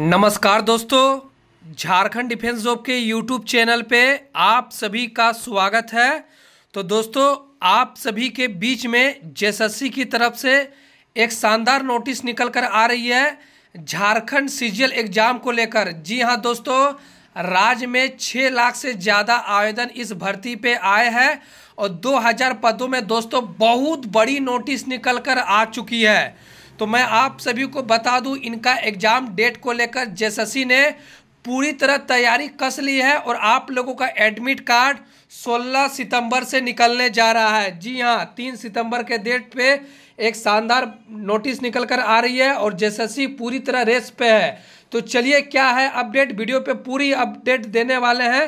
नमस्कार दोस्तों Jharkhand defence job के यूट्यूब चैनल पे आप सभी का स्वागत है तो दोस्तों आप सभी के बीच में जेएसएससी की तरफ से एक शानदार नोटिस निकल कर आ रही है झारखंड सीजियल एग्ज़ाम को लेकर जी हाँ दोस्तों राज्य में छः लाख से ज़्यादा आवेदन इस भर्ती पे आए हैं और 2000 पदों में दोस्तों बहुत बड़ी नोटिस निकल कर आ चुकी है तो मैं आप सभी को बता दूं इनका एग्ज़ाम डेट को लेकर जेसएससी ने पूरी तरह तैयारी कस ली है और आप लोगों का एडमिट कार्ड 16 सितंबर से निकलने जा रहा है जी हाँ तीन सितंबर के डेट पे एक शानदार नोटिस निकल कर आ रही है और जेससी पूरी तरह रेस पे है तो चलिए क्या है अपडेट वीडियो पे पूरी अपडेट देने वाले हैं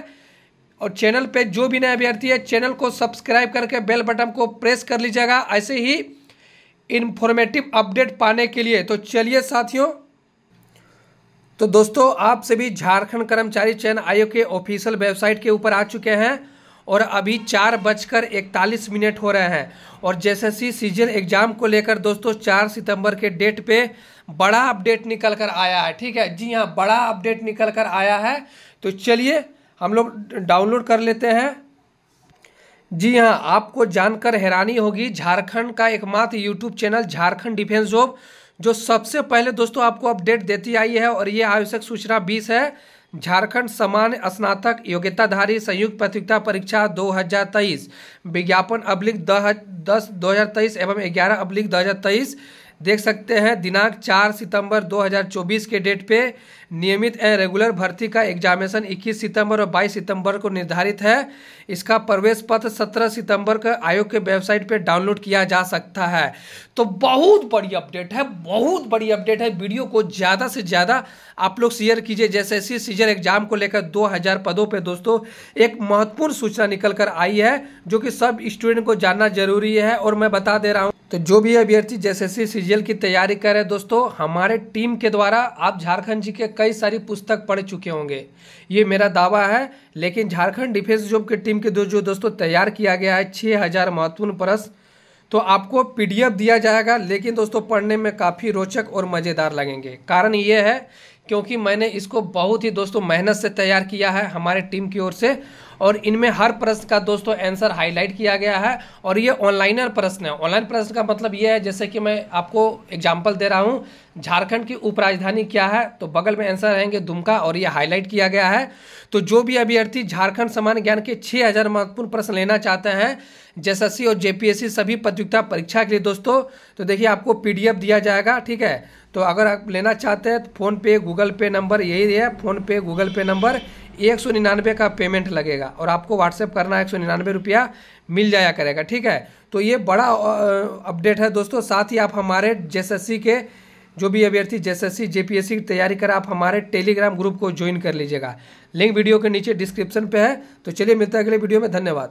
और चैनल पे जो भी नए अभ्यर्थी है चैनल को सब्सक्राइब करके बेल बटन को प्रेस कर लीजिएगा ऐसे ही इन्फॉर्मेटिव अपडेट पाने के लिए तो चलिए साथियों तो दोस्तों आप सभी झारखंड कर्मचारी चयन आयोग के ऑफिशियल वेबसाइट के ऊपर आ चुके हैं और अभी चार बजकर इकतालीस मिनट हो रहे हैं और जैसे सी सीजन एग्जाम को लेकर दोस्तों चार सितंबर के डेट पे बड़ा अपडेट निकल कर आया है ठीक है जी हाँ बड़ा अपडेट निकल कर आया है तो चलिए हम लोग डाउनलोड कर लेते हैं जी हां आपको जानकर हैरानी होगी झारखंड का एकमात्र YouTube channel Jharkhand defence job जो सबसे पहले दोस्तों आपको अपडेट देती आई है और ये आवश्यक सूचना बीस है झारखंड सामान्य स्नातक योग्यताधारी संयुक्त प्रतियोगिता परीक्षा 2023 विज्ञापन अब्लिक दस दो हज़ार तेईस एवं ग्यारह अब्लिक दो हज़ार तेईस देख सकते हैं दिनांक 4 सितंबर 2024 के डेट पे नियमित एंड रेगुलर भर्ती का एग्जामिनेशन 21 सितंबर और 22 सितंबर को निर्धारित है इसका प्रवेश पत्र 17 सितंबर का आयोग के वेबसाइट पे डाउनलोड किया जा सकता है तो बहुत बड़ी अपडेट है बहुत बड़ी अपडेट है वीडियो को ज़्यादा से ज़्यादा आप लोग शेयर कीजिए जैसे इसी सीजन एग्जाम को लेकर दो पदों पर दोस्तों एक महत्वपूर्ण सूचना निकल कर आई है जो कि सब स्टूडेंट को जानना जरूरी है और मैं बता दे रहा हूँ तो जो भी अभ्यर्थी सी सीजीएल की तैयारी कर रहे दोस्तों हमारे टीम के द्वारा आप झारखंड जी के कई सारी पुस्तक पढ़ चुके होंगे ये मेरा दावा है लेकिन झारखंड डिफेंस जॉब की टीम के दो जो दोस्तों तैयार किया गया है छः हज़ार महत्वपूर्ण परस तो आपको पीडीएफ दिया जाएगा लेकिन दोस्तों पढ़ने में काफ़ी रोचक और मज़ेदार लगेंगे कारण ये है क्योंकि मैंने इसको बहुत ही दोस्तों मेहनत से तैयार किया है हमारे टीम की ओर से और इनमें हर प्रश्न का दोस्तों आंसर हाईलाइट किया गया है और ये ऑनलाइनर प्रश्न है ऑनलाइन प्रश्न का मतलब ये है जैसे कि मैं आपको एग्जाम्पल दे रहा हूँ झारखंड की उपराजधानी क्या है तो बगल में आंसर रहेंगे दुमका और ये हाईलाइट किया गया है तो जो भी अभ्यर्थी झारखंड सामान्य ज्ञान के 6000 महत्वपूर्ण प्रश्न लेना चाहते हैं जेएसएससी और जेपीएससी सभी प्रतियोगिता परीक्षा के लिए दोस्तों तो देखिए आपको पीडीएफ दिया जाएगा ठीक है तो अगर आप लेना चाहते हैं तो फ़ोन पे गूगल पे नंबर यही है फोनपे गूगल पे नंबर एक सौ निन्यानवे का पेमेंट लगेगा और आपको व्हाट्सएप करना एक सौ निन्यानवे रुपया मिल जाया करेगा ठीक है तो ये बड़ा अपडेट है दोस्तों साथ ही आप हमारे जेएसएससी के जो भी अभ्यर्थी जेएसएससी जेपीएससी की तैयारी कर आप हमारे टेलीग्राम ग्रुप को ज्वाइन कर लीजिएगा लिंक वीडियो के नीचे डिस्क्रिप्शन पर है तो चलिए मिलता है अगले वीडियो में धन्यवाद